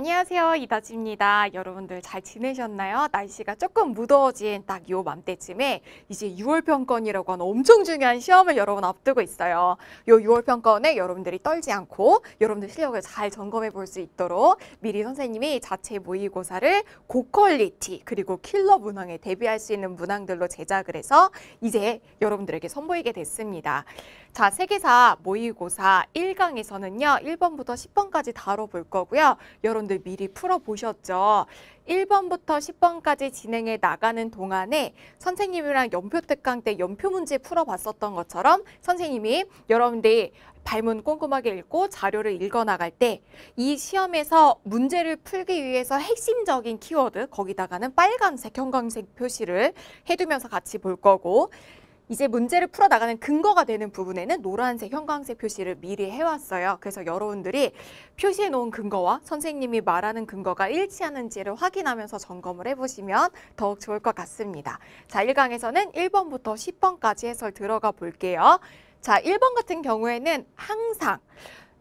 안녕하세요. 이다지입니다. 여러분들 잘 지내셨나요? 날씨가 조금 무더워진 딱요 맘때쯤에 이제 6월 평권이라고 하는 엄청 중요한 시험을 여러분 앞두고 있어요. 요 6월 평권에 여러분들이 떨지 않고 여러분들 실력을 잘 점검해 볼 수 있도록 미리 선생님이 자체 모의고사를 고퀄리티 그리고 킬러 문항에 대비할 수 있는 문항들로 제작을 해서 이제 여러분들에게 선보이게 됐습니다. 자, 세계사 모의고사 1강에서는요. 1번부터 10번까지 다뤄볼 거고요. 여러분 여러분들 미리 풀어보셨죠? 1번부터 10번까지 진행해 나가는 동안에 선생님이랑 연표특강 때 연표 문제 풀어봤었던 것처럼 선생님이 여러분들이 발문 꼼꼼하게 읽고 자료를 읽어 나갈 때 이 시험에서 문제를 풀기 위해서 핵심적인 키워드 거기다가는 빨간색 형광색 표시를 해두면서 같이 볼 거고 이제 문제를 풀어나가는 근거가 되는 부분에는 노란색, 형광색 표시를 미리 해왔어요. 그래서 여러분들이 표시해놓은 근거와 선생님이 말하는 근거가 일치하는지를 확인하면서 점검을 해보시면 더욱 좋을 것 같습니다. 자, 1강에서는 1번부터 10번까지 해설 들어가 볼게요. 자, 1번 같은 경우에는 항상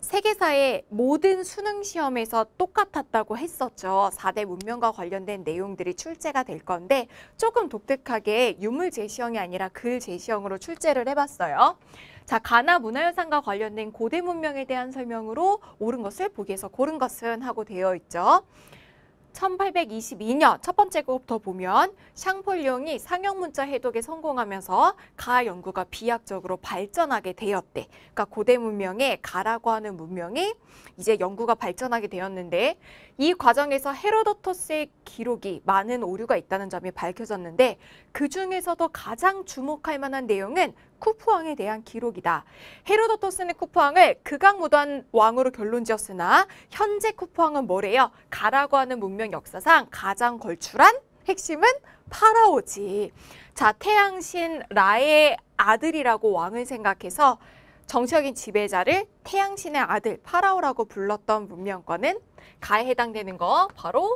세계사의 모든 수능 시험에서 똑같았다고 했었죠. 4대 문명과 관련된 내용들이 출제가 될 건데 조금 독특하게 유물 제시형이 아니라 글 제시형으로 출제를 해봤어요. 자, 가나 문화유산과 관련된 고대 문명에 대한 설명으로 옳은 것을 보기에서 고른 것은 하고 되어 있죠. 1822년 첫 번째 곡부터 보면 샹폴룡이 상형 문자 해독에 성공하면서 가 연구가 비약적으로 발전하게 되었대. 그러니까 고대 문명의 가라고 하는 문명이 이제 연구가 발전하게 되었는데 이 과정에서 헤로도토스의 기록이 많은 오류가 있다는 점이 밝혀졌는데 그 중에서도 가장 주목할 만한 내용은 쿠프왕에 대한 기록이다. 헤로도토스는 쿠프왕을 극악무도한 왕으로 결론 지었으나 현재 쿠프왕은 뭐래요? 가라고 하는 문명 역사상 가장 걸출한 핵심은 파라오지. 자, 태양신 라의 아들이라고 왕을 생각해서 정치적인 지배자를 태양신의 아들 파라오라고 불렀던 문명권은 가에 해당되는 거 바로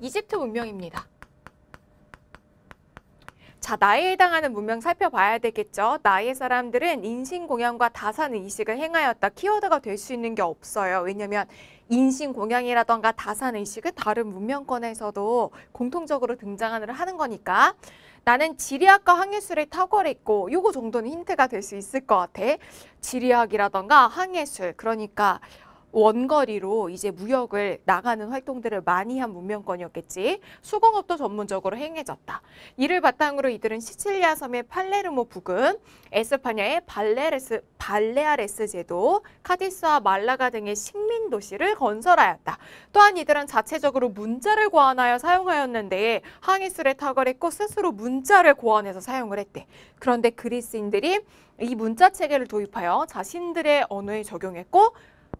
이집트 문명입니다. 자, 나에 해당하는 문명 살펴봐야 되겠죠. 나의 사람들은 인신공양과 다산의 이식을 행하였다. 키워드가 될 수 있는 게 없어요. 왜냐면 인신공양이라던가 다산의식은 다른 문명권에서도 공통적으로 등장하는 하는 거니까 나는 지리학과 항해술에 탁월했고 요거 정도는 힌트가 될 수 있을 것 같아. 지리학이라던가 항해술 그러니까 원거리로 이제 무역을 나가는 활동들을 많이 한 문명권이었겠지. 수공업도 전문적으로 행해졌다. 이를 바탕으로 이들은 시칠리아 섬의 팔레르모 부근, 에스파냐의 발레레스, 발레아레스 제도, 카디스와 말라가 등의 식민 도시를 건설하였다. 또한 이들은 자체적으로 문자를 고안하여 사용하였는데 항해술에 탁월했고 스스로 문자를 고안해서 사용을 했대. 그런데 그리스인들이 이 문자 체계를 도입하여 자신들의 언어에 적용했고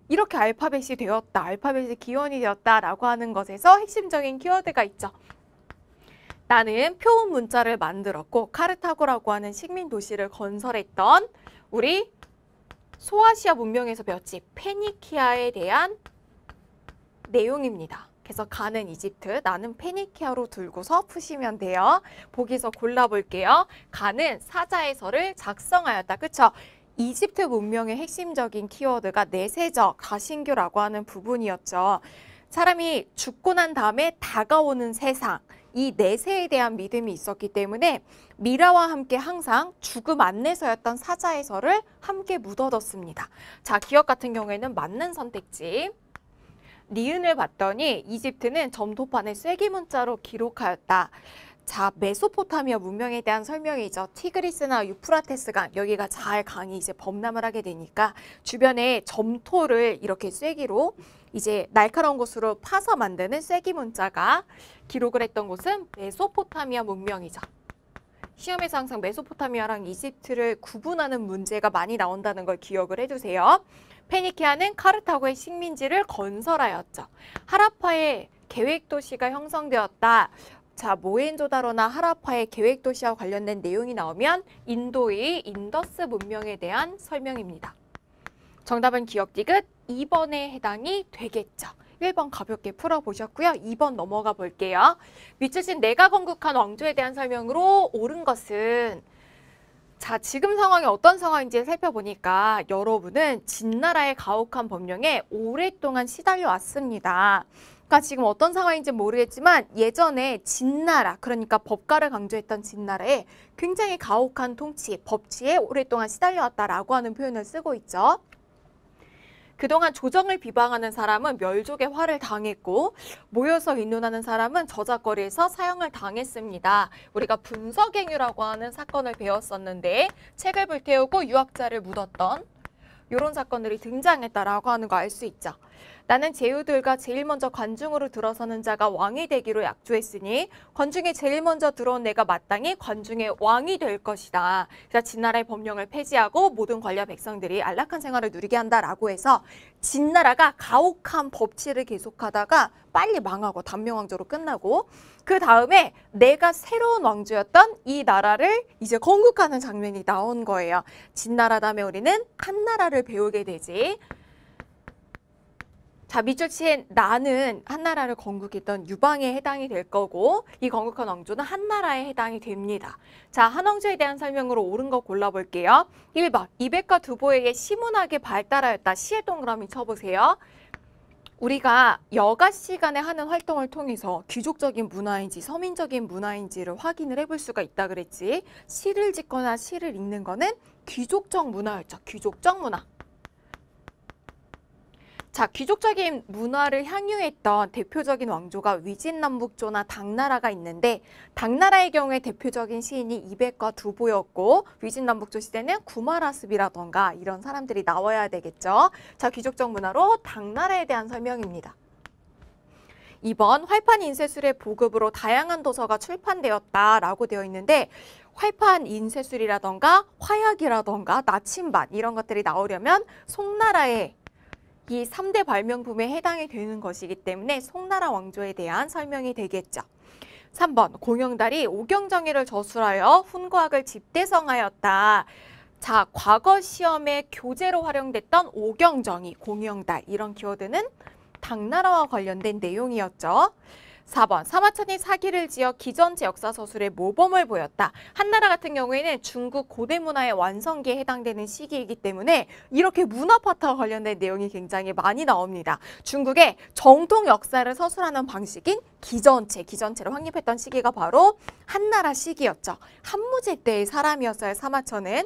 이렇게 알파벳이 되었다, 알파벳이 기원이 되었다라고 하는 것에서 핵심적인 키워드가 있죠. 나는 표음 문자를 만들었고 카르타고라고 하는 식민 도시를 건설했던 우리 소아시아 문명에서 배웠지 페니키아에 대한 내용입니다. 그래서 가는 이집트 나는 페니키아로 들고서 푸시면 돼요. 보기서 골라볼게요. 가는 사자의 서를 작성하였다. 그쵸? 이집트 문명의 핵심적인 키워드가 내세적, 가신교라고 하는 부분이었죠. 사람이 죽고 난 다음에 다가오는 세상, 이 내세에 대한 믿음이 있었기 때문에 미라와 함께 항상 죽음 안내서였던 사자의 설을 함께 묻어뒀습니다. 자, 기억 같은 경우에는 맞는 선택지. 니은을 봤더니 이집트는 점토판에 쐐기 문자로 기록하였다. 자, 메소포타미아 문명에 대한 설명이죠. 티그리스나 유프라테스강, 여기가 잘 강이 이제 범람을 하게 되니까 주변에 점토를 이렇게 쐐기로 이제 날카로운 곳으로 파서 만드는 쐐기 문자가 기록을 했던 곳은 메소포타미아 문명이죠. 시험에서 항상 메소포타미아랑 이집트를 구분하는 문제가 많이 나온다는 걸 기억을 해주세요. 페니키아는 카르타고의 식민지를 건설하였죠. 하라파의 계획도시가 형성되었다. 자, 모헨조다로나 하라파의 계획 도시와 관련된 내용이 나오면 인도의 인더스 문명에 대한 설명입니다. 정답은 기억 디귿 2번에 해당이 되겠죠. 1번 가볍게 풀어보셨고요. 2번 넘어가 볼게요. 미추신 내가 건국한 왕조에 대한 설명으로 옳은 것은 자, 지금 상황이 어떤 상황인지 살펴보니까 여러분은 진나라의 가혹한 법령에 오랫동안 시달려 왔습니다. 그러니까 지금 어떤 상황인지 모르겠지만 예전에 진나라 그러니까 법가를 강조했던 진나라에 굉장히 가혹한 통치, 법치에 오랫동안 시달려왔다라고 하는 표현을 쓰고 있죠. 그동안 조정을 비방하는 사람은 멸족의 화를 당했고 모여서 의논하는 사람은 저작거리에서 사형을 당했습니다. 우리가 분석행유라고 하는 사건을 배웠었는데 책을 불태우고 유학자를 묻었던 이런 사건들이 등장했다라고 하는 거 알 수 있죠. 나는 제후들과 제일 먼저 관중으로 들어서는 자가 왕이 되기로 약조했으니 관중에 제일 먼저 들어온 내가 마땅히 관중의 왕이 될 것이다. 그래서 진나라의 법령을 폐지하고 모든 관리와 백성들이 안락한 생활을 누리게 한다라고 해서 진나라가 가혹한 법치를 계속하다가 빨리 망하고 단명왕조로 끝나고 그 다음에 내가 새로운 왕조였던 이 나라를 이제 건국하는 장면이 나온 거예요. 진나라 다음에 우리는 한나라를 배우게 되지. 자, 밑줄친 나는 한나라를 건국했던 유방에 해당이 될 거고 이 건국한 왕조는 한나라에 해당이 됩니다. 자, 한왕조에 대한 설명으로 옳은 거 골라볼게요. 1번 이백과 두보에게 시문하게 발달하였다. 시에 동그라미 쳐보세요. 우리가 여가 시간에 하는 활동을 통해서 귀족적인 문화인지 서민적인 문화인지를 확인을 해볼 수가 있다 그랬지. 시를 짓거나 시를 읽는 거는 귀족적 문화였죠. 귀족적 문화. 자, 귀족적인 문화를 향유했던 대표적인 왕조가 위진남북조나 당나라가 있는데 당나라의 경우에 대표적인 시인이 이백과 두보였고 위진남북조 시대는 구마라습이라던가 이런 사람들이 나와야 되겠죠. 자, 귀족적 문화로 당나라에 대한 설명입니다. 이번 활판 인쇄술의 보급으로 다양한 도서가 출판되었다라고 되어 있는데 활판 인쇄술이라던가 화약이라던가 나침반 이런 것들이 나오려면 송나라의 이 3대 발명품에 해당이 되는 것이기 때문에 송나라 왕조에 대한 설명이 되겠죠. 3번 공영달이 오경정의를 저술하여 훈과학을 집대성하였다. 자, 과거 시험에 교재로 활용됐던 오경정의, 공영달 이런 키워드는 당나라와 관련된 내용이었죠. 4번 사마천이 사기를 지어 기전제 역사 서술의 모범을 보였다. 한나라 같은 경우에는 중국 고대 문화의 완성기에 해당되는 시기이기 때문에 이렇게 문화 파타와 관련된 내용이 굉장히 많이 나옵니다. 중국의 정통 역사를 서술하는 방식인 기전체, 기전체를 확립했던 시기가 바로 한나라 시기였죠. 한무제 때의 사람이었어요, 사마천은.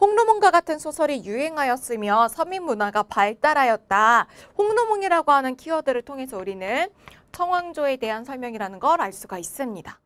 홍로몽과 같은 소설이 유행하였으며 서민문화가 발달하였다. 홍로몽이라고 하는 키워드를 통해서 우리는 청왕조에 대한 설명이라는 걸 알 수가 있습니다.